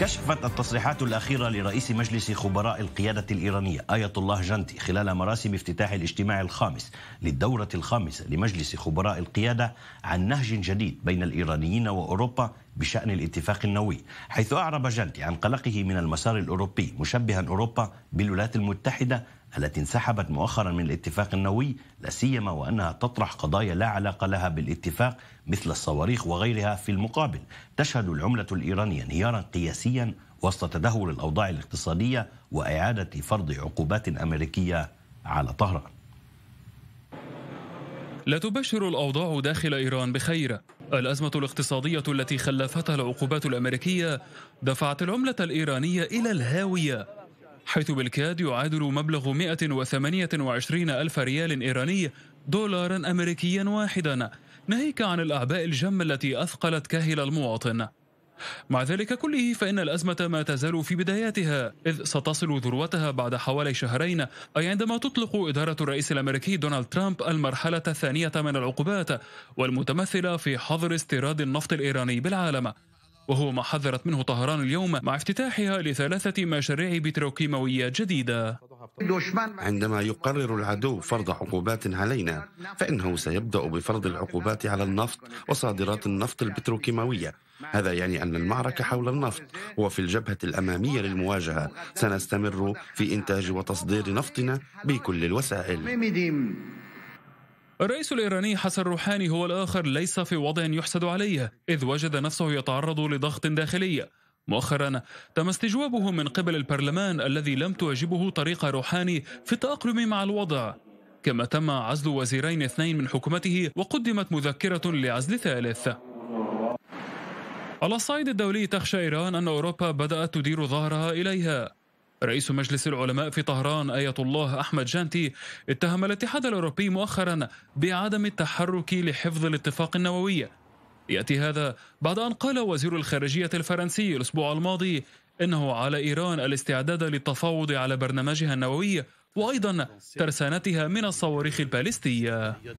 كشفت التصريحات الأخيرة لرئيس مجلس خبراء القيادة الإيرانية آية الله جنتي خلال مراسم افتتاح الاجتماع الخامس للدورة الخامسة لمجلس خبراء القيادة عن نهج جديد بين الإيرانيين وأوروبا بشأن الاتفاق النووي حيث أعرب جنتي عن قلقه من المسار الأوروبي مشبها أوروبا بالولايات المتحدة التي انسحبت مؤخرا من الاتفاق النووي لا سيما وانها تطرح قضايا لا علاقه لها بالاتفاق مثل الصواريخ وغيرها في المقابل تشهد العمله الايرانيه انهيارا قياسيا وسط تدهور الاوضاع الاقتصاديه واعاده فرض عقوبات امريكيه على طهران. لا تبشر الاوضاع داخل ايران بخير. الازمه الاقتصاديه التي خلفتها العقوبات الامريكيه دفعت العمله الايرانيه الى الهاويه حيث بالكاد يعادل مبلغ 128 ألف ريال إيراني دولارا أمريكيا واحدا ناهيك عن الأعباء الجم التي أثقلت كاهل المواطن مع ذلك كله فإن الأزمة ما تزال في بداياتها إذ ستصل ذروتها بعد حوالي شهرين أي عندما تطلق إدارة الرئيس الأمريكي دونالد ترامب المرحلة الثانية من العقوبات والمتمثلة في حظر استيراد النفط الإيراني بالعالم وهو ما حذرت منه طهران اليوم مع افتتاحها لثلاثة مشاريع بتروكيماوية جديدة عندما يقرر العدو فرض عقوبات علينا فإنه سيبدأ بفرض العقوبات على النفط وصادرات النفط البتروكيماوية هذا يعني أن المعركة حول النفط وفي الجبهة الأمامية للمواجهة سنستمر في إنتاج وتصدير نفطنا بكل الوسائل الرئيس الإيراني حسن روحاني هو الآخر ليس في وضع يحسد عليه إذ وجد نفسه يتعرض لضغط داخلي مؤخرا تم استجوابه من قبل البرلمان الذي لم تعجبه طريقة روحاني في التأقلم مع الوضع كما تم عزل وزيرين اثنين من حكومته وقدمت مذكرة لعزل ثالث على الصعيد الدولي تخشى إيران أن أوروبا بدأت تدير ظهرها إليها رئيس مجلس العلماء في طهران آية الله أحمد جانتي اتهم الاتحاد الأوروبي مؤخرا بعدم التحرك لحفظ الاتفاق النووي يأتي هذا بعد أن قال وزير الخارجية الفرنسي الأسبوع الماضي إنه على إيران الاستعداد للتفاوض على برنامجها النووي وأيضا ترسانتها من الصواريخ البالستية